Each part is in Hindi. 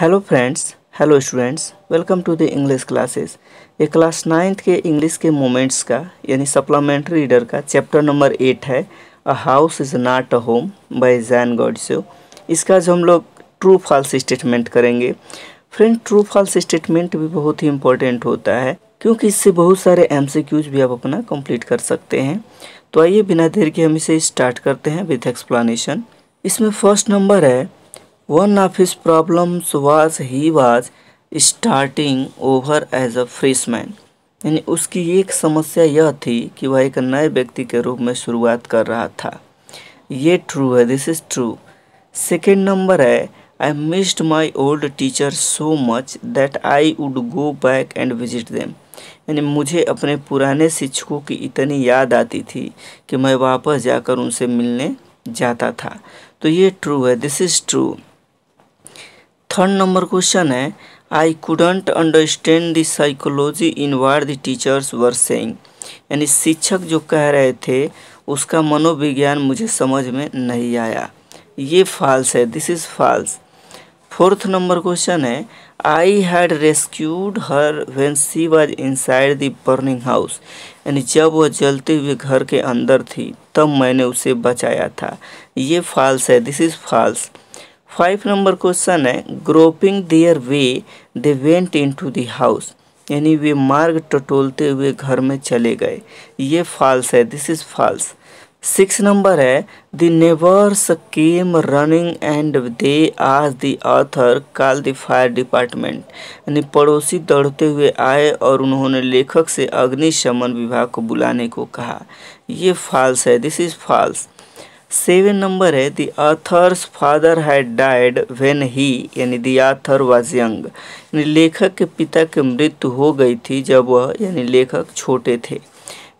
Hello friends hello students welcome to the English classes ये क्लास नाइन्थ के इंग्लिश के मोमेंट्स का यानी सप्लामेंट्री रीडर का चैप्टर नंबर एट है a house is not a home by Zan Gautreaux इसका जो हम लोग ट्रू फॉल्स स्टेटमेंट करेंगे फ्रेंड ट्रू फॉल्स स्टेटमेंट भी बहुत ही इंपॉर्टेंट होता है क्योंकि इससे बहुत सारे एम भी आप अपना कंप्लीट कर सकते हैं तो आइए बिना देर के हम इसे स्टार्ट करते हैं विथ एक्सप्लानशन इसमें फर्स्ट नंबर है one of his problems was he was starting over as a freshman यानी उसकी एक समस्या यह थी कि वह एक नए व्यक्ति के रूप में शुरुआत कर रहा था ये ट्रू है this is true second number है I missed my old teacher so much that I would go back and visit them यानी मुझे अपने पुराने शिक्षकों की इतनी याद आती थी कि मैं वापस जाकर उनसे मिलने जाता था तो ये ट्रू है this is true third number question है I couldn't understand the psychology in what the teachers were saying यानी शिक्षक जो कह रहे थे उसका मनोविज्ञान मुझे समझ में नहीं आया ये फॉल्स है this is false fourth number question है I had rescued her when she was inside the burning house यानी जब वह जलते हुए घर के अंदर थी तब मैंने उसे बचाया था ये फॉल्स है this is false five number question है groping their way they went into the house यानी वे मार्ग टटोलते हुए घर में चले गए ये फॉल्स है this is false six number है the neighbours came running and they आज the author call the fire department यानी पड़ोसी दौड़ते हुए आए और उन्होंने लेखक से अग्निशमन विभाग को बुलाने को कहा ये फॉल्स है this is false seven number है the author's father had died when he यानी दी आथर वाज यंग यानी लेखक के पिता की मृत्यु हो गई थी जब वह यानी लेखक छोटे थे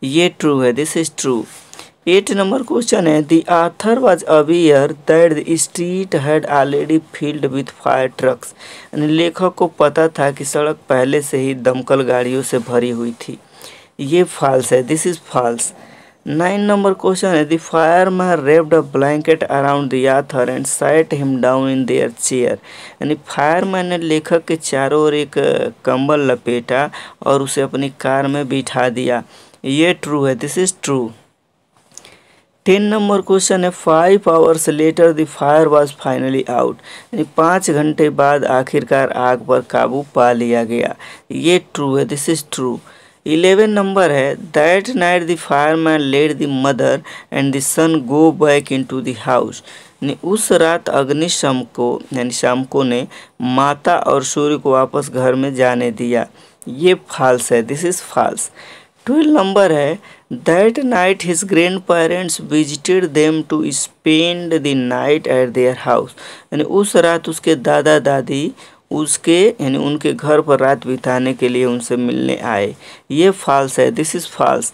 ये ट्रू है this is true eight number question है the author was aware that the street had already filled with fire trucks यानी लेखक को पता था कि सड़क पहले से ही दमकल गाड़ियों से भरी हुई थी ये फॉल्स है this is false Nine number question is the fireman wrapped a blanket around the author and sat him down in their chair यानी फायरमैन ने लेखक के चारों ओर एक कंबल लपेटा और उसे अपनी कार में बिठा दिया ये ट्रू है this is true ten number question है five hours later the fire was finally out यानी पाँच घंटे बाद आखिरकार आग पर काबू पा लिया गया ये ट्रू है this is true eleven number है that night the fireman let the mother and the son go back into the house उस रात अग्निशम को यानी को ने माता और सूर्य को वापस घर में जाने दिया ये फाल्स है this is false twelve number है that night his grandparents visited them to spend the night at their house यानी उस रात उसके दादा दादी उसके यानी उनके घर पर रात बिताने के लिए उनसे मिलने आए ये फॉल्स है this is false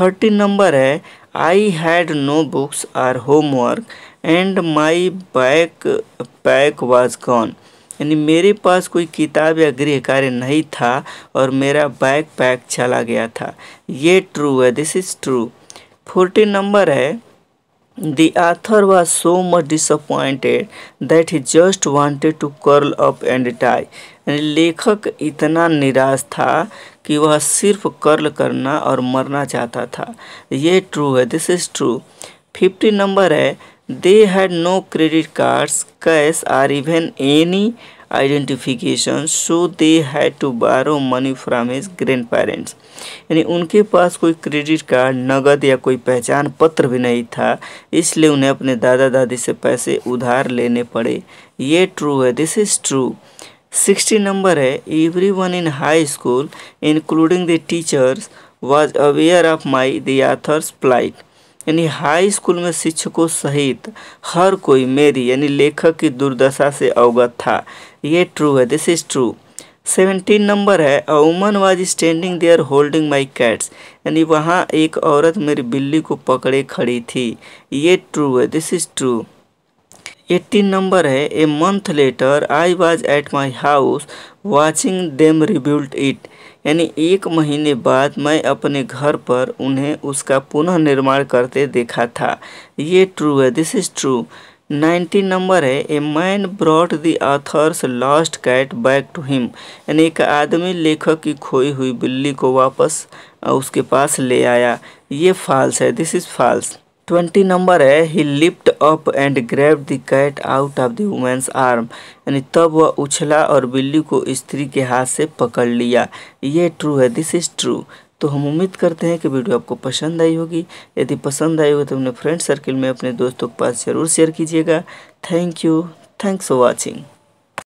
thirteen number है I had no books or homework and my backpack was gone यानी मेरे पास कोई किताब या गृह कार्य नहीं था और मेरा बैग पैक चला गया था ये ट्रू है this is true fourteen number है The author was so much disappointed that he just wanted to curl up and die. लेखक इतना निराश था कि वह सिर्फ कर्ल करना और मरना चाहता था ये ट्रू है this is true fifty number है they had no credit cards cash or even any identification so they had to borrow money from his grandparents यानी उनके पास कोई क्रेडिट कार्ड नगद या कोई पहचान पत्र भी नहीं था इसलिए उन्हें अपने दादा दादी से पैसे उधार लेने पड़े ये ट्रू है this is true sixty number है everyone in high school including the teachers was aware of my the author's plight यानी हाई स्कूल में शिक्षकों सहित हर कोई मेरी यानी लेखक की दुर्दशा से अवगत था ये ट्रू है this is true seventeen number है a woman was standing there holding my cats यानी वहाँ एक औरत मेरी बिल्ली को पकड़े खड़ी थी ये ट्रू है this is true eighteen number है a month later I was at my house watching them rebuilt it यानी एक महीने बाद मैं अपने घर पर उन्हें उसका पुनः निर्माण करते देखा था ये ट्रू है this is true ninety number है a man brought the author's lost cat back to him यानी एक आदमी लेखक की खोई हुई बिल्ली को वापस उसके पास ले आया ये फाल्स है this is false twenty number है he lift up and grab the cat out of the woman's arm यानी तब वह उछला और बिल्ली को स्त्री के हाथ से पकड़ लिया ये ट्रू है दिस इज़ ट्रू तो हम उम्मीद करते हैं कि वीडियो आपको पसंद आई होगी यदि पसंद आई होगी तो अपने फ्रेंड सर्किल में अपने दोस्तों के पास ज़रूर शेयर कीजिएगा thank you thanks for watching